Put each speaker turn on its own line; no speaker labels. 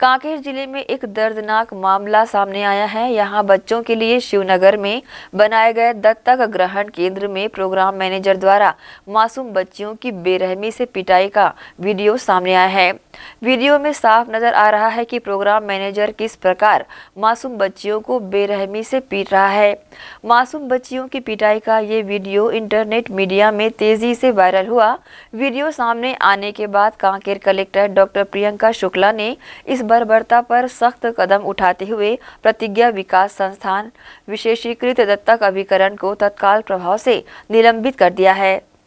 कांकेर जिले में एक दर्दनाक मामला सामने आया है यहां बच्चों के लिए शिवनगर में बनाए गए दत्तक ग्रहण केंद्र में प्रोग्राम मैनेजर द्वारा मासूम बच्चियों की बेरहमी से पिटाई का वीडियो सामने आया है वीडियो में साफ नजर आ रहा है कि प्रोग्राम मैनेजर किस प्रकार मासूम बच्चियों को बेरहमी से पीट रहा है मासूम बच्चियों की पिटाई का ये वीडियो इंटरनेट मीडिया में तेजी से वायरल हुआ वीडियो सामने आने के बाद कांकेर कलेक्टर डॉक्टर प्रियंका शुक्ला ने इस बर्बरता पर सख्त कदम उठाते हुए प्रतिज्ञा विकास संस्थान विशेषीकृत दत्तक अभिकरण को तत्काल प्रभाव से निलंबित कर दिया है